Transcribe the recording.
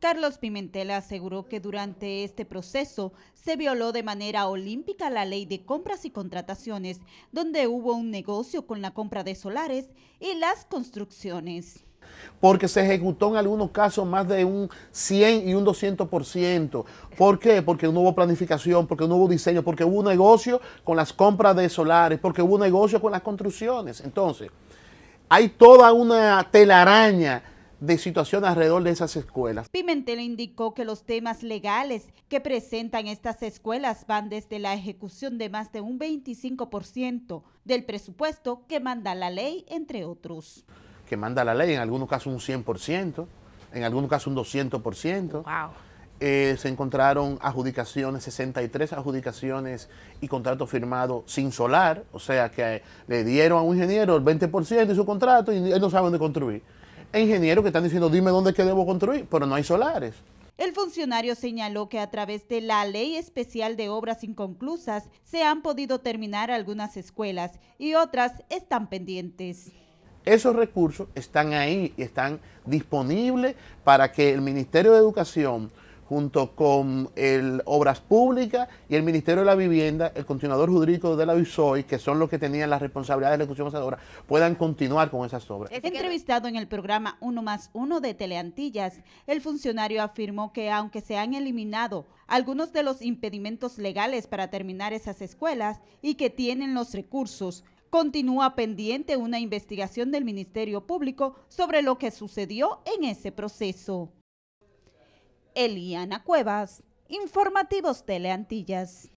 Carlos Pimentel aseguró que durante este proceso se violó de manera olímpica la ley de compras y contrataciones, donde hubo un negocio con la compra de solares y las construcciones porque se ejecutó en algunos casos más de un 100 y un 200%. ¿Por qué? Porque no hubo planificación, porque no hubo diseño, porque hubo un negocio con las compras de solares, porque hubo un negocio con las construcciones. Entonces, hay toda una telaraña de situación alrededor de esas escuelas. Pimentel indicó que los temas legales que presentan estas escuelas van desde la ejecución de más de un 25% del presupuesto que manda la ley, entre otros. Que manda la ley, en algunos casos un 100%, en algunos casos un 200%. Wow. Eh, se encontraron adjudicaciones, 63 adjudicaciones y contratos firmados sin solar, o sea que le dieron a un ingeniero el 20% de su contrato y él no sabe dónde construir ingenieros que están diciendo, dime dónde que debo construir, pero no hay solares. El funcionario señaló que a través de la Ley Especial de Obras Inconclusas se han podido terminar algunas escuelas y otras están pendientes. Esos recursos están ahí y están disponibles para que el Ministerio de Educación junto con el Obras Públicas y el Ministerio de la Vivienda, el continuador jurídico de la UISOI, que son los que tenían las responsabilidades de la ejecución obras, puedan continuar con esas obras. entrevistado en el programa Uno más Uno de Teleantillas, el funcionario afirmó que aunque se han eliminado algunos de los impedimentos legales para terminar esas escuelas y que tienen los recursos, Continúa pendiente una investigación del Ministerio Público sobre lo que sucedió en ese proceso. Eliana Cuevas, Informativos Teleantillas.